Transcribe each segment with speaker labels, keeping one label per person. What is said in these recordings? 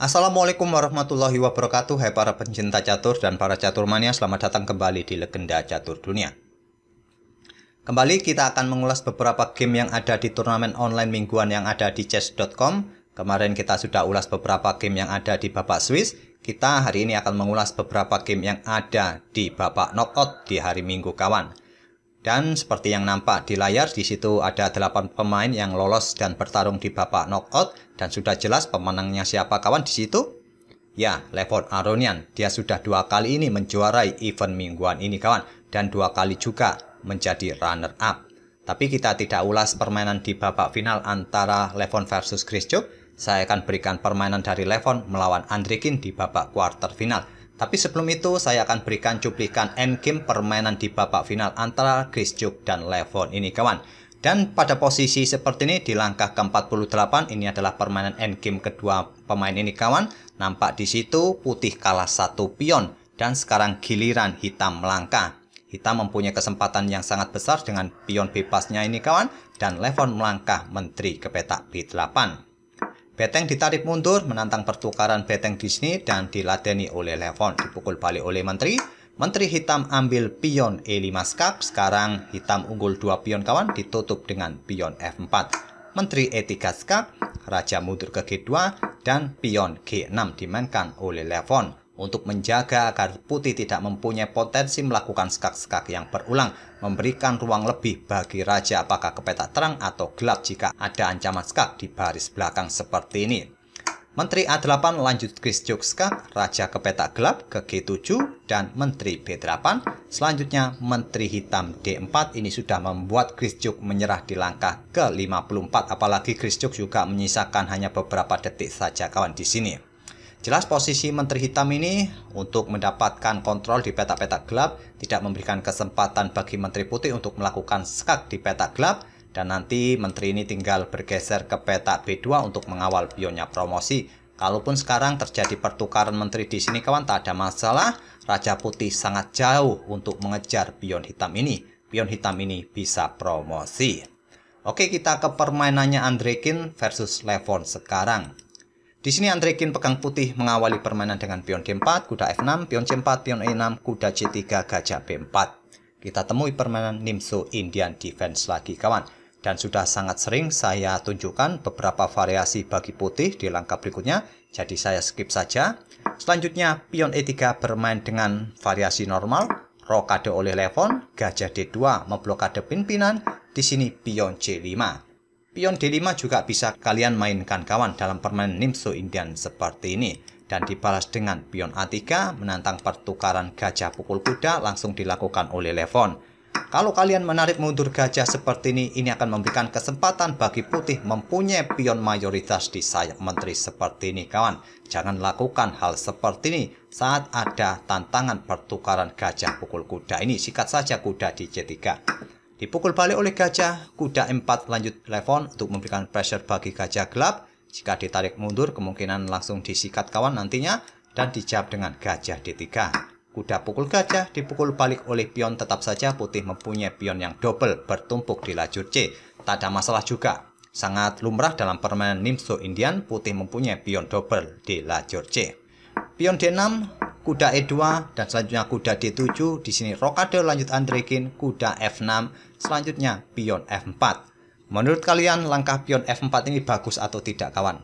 Speaker 1: Assalamualaikum warahmatullahi wabarakatuh Hai para pencinta catur dan para catur mania Selamat datang kembali di Legenda Catur Dunia Kembali kita akan mengulas beberapa game yang ada di turnamen online mingguan yang ada di chess.com Kemarin kita sudah ulas beberapa game yang ada di Bapak Swiss Kita hari ini akan mengulas beberapa game yang ada di Bapak knockout di hari minggu kawan dan seperti yang nampak di layar, di situ ada 8 pemain yang lolos dan bertarung di babak knockout dan sudah jelas pemenangnya siapa kawan di situ? Ya, Levon Aronian. Dia sudah dua kali ini menjuarai event mingguan ini kawan dan dua kali juga menjadi runner up. Tapi kita tidak ulas permainan di babak final antara Levon versus Chuk. Saya akan berikan permainan dari Levon melawan Andrikin di babak quarter final tapi sebelum itu, saya akan berikan cuplikan endgame permainan di babak final antara Chris Chuk dan Levon ini kawan. Dan pada posisi seperti ini di langkah ke-48 ini adalah permainan endgame kedua pemain ini kawan. Nampak di situ putih kalah satu pion dan sekarang giliran hitam melangkah. Hitam mempunyai kesempatan yang sangat besar dengan pion bebasnya ini kawan dan Levon melangkah menteri ke petak B8. Beteng ditarik mundur menantang pertukaran beteng Disney dan diladeni oleh Levon. Dipukul balik oleh Menteri. Menteri hitam ambil pion E5 skak, Sekarang hitam unggul dua pion kawan ditutup dengan pion F4. Menteri E3 skap. Raja mundur ke G2 dan pion G6 dimainkan oleh Levon untuk menjaga agar putih tidak mempunyai potensi melakukan skak-skak yang berulang, memberikan ruang lebih bagi raja apakah ke peta terang atau gelap jika ada ancaman skak di baris belakang seperti ini. Menteri A8 lanjut Chris skak, Raja ke peta gelap ke G7, dan Menteri B8. Selanjutnya, Menteri Hitam D4 ini sudah membuat Chris menyerah di langkah ke-54, apalagi Chris juga menyisakan hanya beberapa detik saja kawan di sini. Jelas posisi Menteri Hitam ini untuk mendapatkan kontrol di petak-petak gelap tidak memberikan kesempatan bagi Menteri Putih untuk melakukan skak di petak gelap dan nanti Menteri ini tinggal bergeser ke petak B2 untuk mengawal pionnya promosi. Kalaupun sekarang terjadi pertukaran Menteri di sini kawan tak ada masalah, Raja Putih sangat jauh untuk mengejar pion hitam ini. Pion hitam ini bisa promosi. Oke kita ke permainannya Andrekin versus Levon sekarang. Di sini Andrekin pegang putih mengawali permainan dengan pion D4, kuda F6, pion C4, pion E6, kuda C3, gajah B4. Kita temui permainan Nimso Indian Defense lagi kawan. Dan sudah sangat sering saya tunjukkan beberapa variasi bagi putih di langkah berikutnya, jadi saya skip saja. Selanjutnya, pion E3 bermain dengan variasi normal, rokade oleh Levon, gajah D2 memblokade pimpinan, di sini pion C5. Pion D5 juga bisa kalian mainkan kawan dalam permainan Nimso Indian seperti ini dan dibalas dengan pion A3 menantang pertukaran gajah pukul kuda langsung dilakukan oleh Levon. Kalau kalian menarik mundur gajah seperti ini, ini akan memberikan kesempatan bagi putih mempunyai pion mayoritas di sayap menteri seperti ini kawan. Jangan lakukan hal seperti ini saat ada tantangan pertukaran gajah pukul kuda ini. Sikat saja kuda di C3. Dipukul balik oleh gajah, kuda M4 lanjut telepon untuk memberikan pressure bagi gajah gelap. Jika ditarik mundur, kemungkinan langsung disikat kawan nantinya dan dijawab dengan gajah D3. Kuda pukul gajah dipukul balik oleh pion tetap saja putih mempunyai pion yang double bertumpuk di lajur C. Tak ada masalah juga. Sangat lumrah dalam permainan Nimso Indian, putih mempunyai pion double di lajur C. Pion D6 kuda E2 dan selanjutnya kuda D7 di sini rokade lanjut Andrekin kuda F6 Selanjutnya, pion F4. Menurut kalian, langkah pion F4 ini bagus atau tidak, kawan?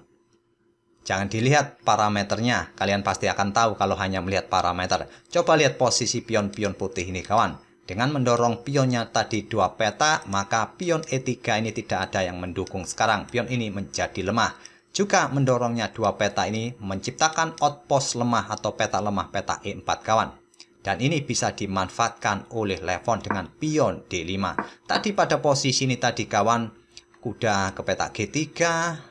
Speaker 1: Jangan dilihat parameternya, kalian pasti akan tahu kalau hanya melihat parameter. Coba lihat posisi pion-pion putih ini, kawan. Dengan mendorong pionnya tadi dua peta, maka pion E3 ini tidak ada yang mendukung sekarang. Pion ini menjadi lemah. Juga mendorongnya dua peta ini menciptakan outpost lemah atau peta lemah peta E4 kawan. Dan ini bisa dimanfaatkan oleh Levon dengan pion D5. Tadi pada posisi ini tadi kawan kuda ke petak G3,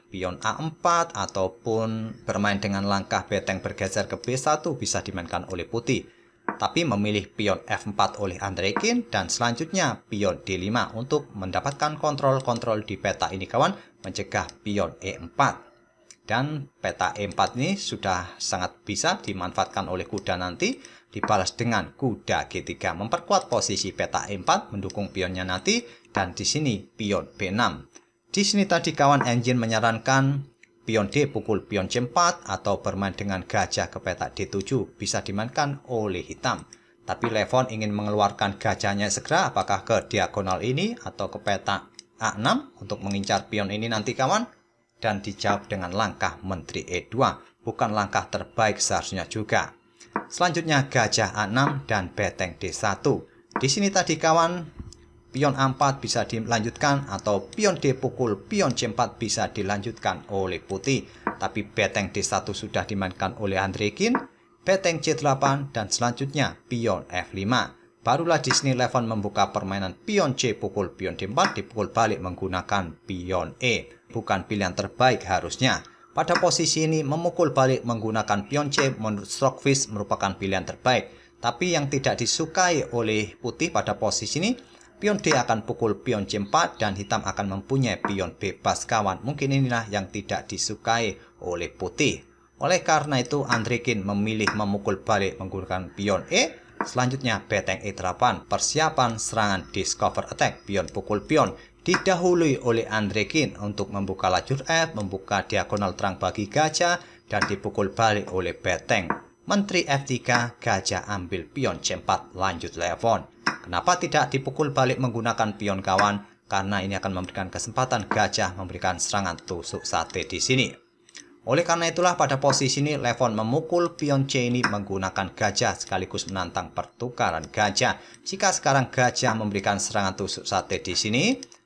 Speaker 1: pion A4 ataupun bermain dengan langkah beteng bergeser ke B1 bisa dimainkan oleh putih. Tapi memilih pion F4 oleh Andrekin dan selanjutnya pion D5 untuk mendapatkan kontrol-kontrol di peta ini kawan mencegah pion E4 dan peta E4 ini sudah sangat bisa dimanfaatkan oleh kuda nanti dibalas dengan kuda G3 memperkuat posisi peta E4 mendukung pionnya nanti dan di sini pion B6. Di sini tadi kawan engine menyarankan pion D pukul pion C4 atau bermain dengan gajah ke peta D7 bisa dimainkan oleh hitam. Tapi Levon ingin mengeluarkan gajahnya segera apakah ke diagonal ini atau ke peta A6 untuk mengincar pion ini nanti kawan dan dijawab dengan langkah menteri E2 bukan langkah terbaik seharusnya juga. Selanjutnya gajah A6 dan beteng D1. Di sini tadi kawan pion A4 bisa dilanjutkan atau pion D pukul pion C4 bisa dilanjutkan oleh putih. Tapi beteng D1 sudah dimainkan oleh Andrekin, beteng C8 dan selanjutnya pion F5. Barulah di sini Levon membuka permainan pion C pukul pion D4 dipukul balik menggunakan pion E. Bukan pilihan terbaik harusnya. Pada posisi ini, memukul balik menggunakan pion C menurut Stockfish merupakan pilihan terbaik. Tapi yang tidak disukai oleh putih pada posisi ini, pion D akan pukul pion C4 dan hitam akan mempunyai pion bebas kawan. Mungkin inilah yang tidak disukai oleh putih. Oleh karena itu, Andrikin memilih memukul balik menggunakan pion E. Selanjutnya, beteng E8, persiapan serangan discover attack, pion pukul pion didahului oleh Andrekin untuk membuka lajur F, membuka diagonal terang bagi gajah, dan dipukul balik oleh Beteng. Menteri F3, gajah ambil pion C4, lanjut Levon. Kenapa tidak dipukul balik menggunakan pion kawan? Karena ini akan memberikan kesempatan gajah memberikan serangan tusuk sate di sini. Oleh karena itulah pada posisi ini Levon memukul pion C ini menggunakan gajah sekaligus menantang pertukaran gajah. Jika sekarang gajah memberikan serangan tusuk sate di sini,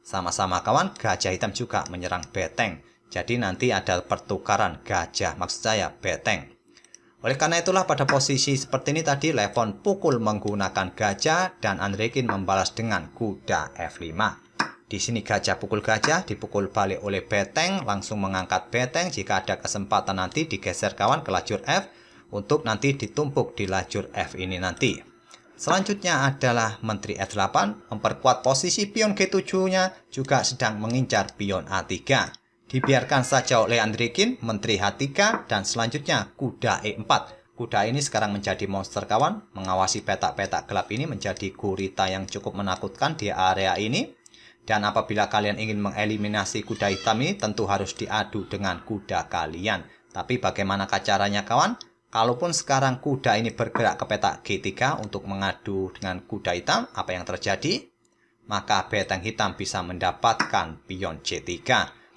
Speaker 1: sama-sama kawan, gajah hitam juga menyerang beteng. Jadi nanti ada pertukaran gajah, maksud saya beteng. Oleh karena itulah pada posisi seperti ini tadi Levon pukul menggunakan gajah dan Andrekin membalas dengan kuda F5. Di sini gajah pukul gajah, dipukul balik oleh beteng, langsung mengangkat beteng. Jika ada kesempatan nanti digeser kawan ke lajur F untuk nanti ditumpuk di lajur F ini nanti. Selanjutnya adalah Menteri E8 memperkuat posisi pion G7-nya juga sedang mengincar pion A3. Dibiarkan saja oleh Andrikin, Menteri H3, dan selanjutnya kuda E4. Kuda ini sekarang menjadi monster kawan, mengawasi petak-petak gelap ini menjadi gurita yang cukup menakutkan di area ini. Dan apabila kalian ingin mengeliminasi kuda hitam ini, tentu harus diadu dengan kuda kalian. Tapi bagaimana caranya kawan? Kalaupun sekarang kuda ini bergerak ke petak G3 untuk mengadu dengan kuda hitam, apa yang terjadi? Maka beteng hitam bisa mendapatkan pion C3.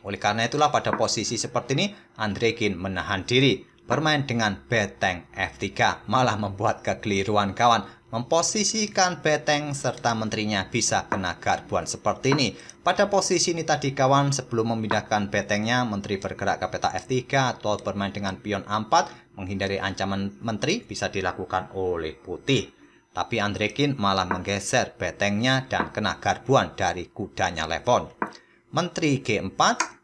Speaker 1: Oleh karena itulah pada posisi seperti ini, Andrekin menahan diri bermain dengan beteng F3 malah membuat kekeliruan kawan memposisikan Beteng serta menterinya bisa kena garbuan seperti ini. Pada posisi ini tadi kawan, sebelum memindahkan Betengnya, menteri bergerak ke peta F3 atau bermain dengan pion A4, menghindari ancaman menteri bisa dilakukan oleh putih. Tapi Andrekin malah menggeser Betengnya dan kena garbuan dari kudanya Levon. Menteri G4,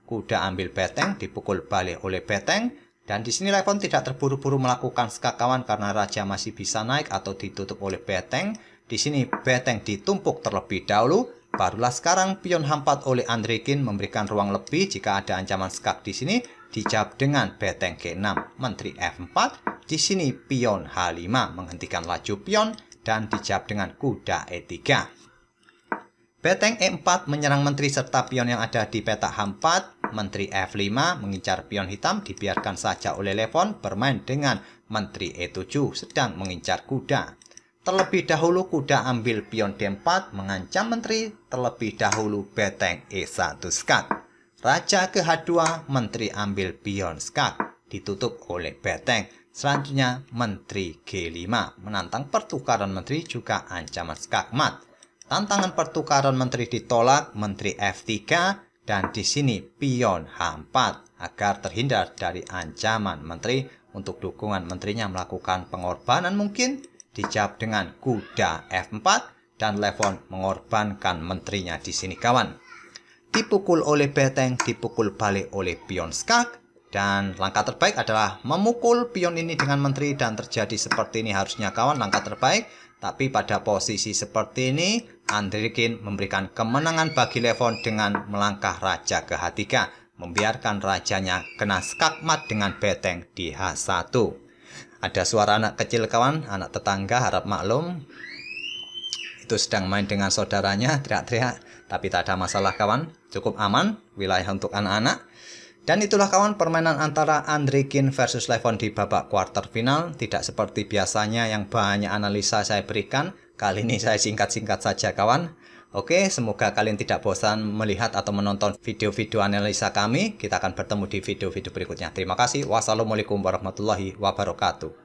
Speaker 1: kuda ambil Beteng dipukul balik oleh Beteng, dan di sini Levon tidak terburu-buru melakukan sekakawan karena raja masih bisa naik atau ditutup oleh beteng. Di sini beteng ditumpuk terlebih dahulu, barulah sekarang pion hampat oleh Andrekin memberikan ruang lebih jika ada ancaman skak di sini, dijawab dengan beteng G6, menteri F4. Di sini pion H5 menghentikan laju pion dan dijawab dengan kuda E3. Beteng E4 menyerang menteri serta pion yang ada di petak H4, Menteri F5 mengincar pion hitam dibiarkan saja oleh Levon bermain dengan Menteri E7 sedang mengincar kuda. Terlebih dahulu kuda ambil pion D4 mengancam menteri, terlebih dahulu beteng E1 skat. Raja ke H2, menteri ambil pion skat, ditutup oleh beteng. Selanjutnya menteri G5 menantang pertukaran menteri juga ancaman skakmat. Tantangan pertukaran menteri ditolak, menteri F3 dan di sini pion H4 agar terhindar dari ancaman menteri untuk dukungan menterinya melakukan pengorbanan mungkin dijawab dengan kuda F4 dan Levon mengorbankan menterinya di sini kawan. Dipukul oleh beteng, dipukul balik oleh pion skak, dan langkah terbaik adalah memukul pion ini dengan menteri dan terjadi seperti ini harusnya kawan langkah terbaik. Tapi pada posisi seperti ini Andrikin memberikan kemenangan bagi Levon dengan melangkah raja ke H3, membiarkan rajanya kena skakmat dengan beteng di H1. Ada suara anak kecil kawan, anak tetangga harap maklum. Itu sedang main dengan saudaranya, teriak-teriak. Tapi tak ada masalah kawan, cukup aman, wilayah untuk anak-anak. Dan itulah kawan permainan antara Andrikin versus Levon di babak quarter final tidak seperti biasanya yang banyak analisa saya berikan Kali ini saya singkat-singkat saja kawan. Oke, semoga kalian tidak bosan melihat atau menonton video-video analisa kami. Kita akan bertemu di video-video berikutnya. Terima kasih. Wassalamualaikum warahmatullahi wabarakatuh.